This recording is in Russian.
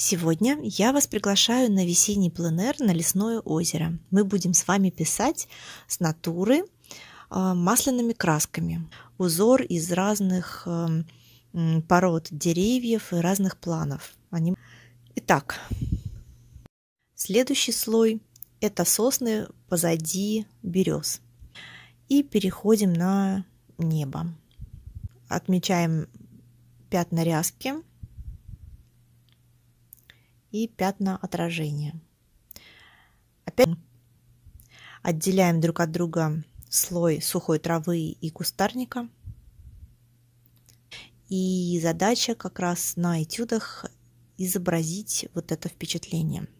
Сегодня я вас приглашаю на весенний пленэр на лесное озеро. Мы будем с вами писать с натуры э, масляными красками. Узор из разных эм, пород деревьев и разных планов. Они... Итак, следующий слой – это сосны позади берез. И переходим на небо. Отмечаем пятна ряски – и пятна отражения. Опять отделяем друг от друга слой сухой травы и кустарника. И задача как раз на этюдах изобразить вот это впечатление –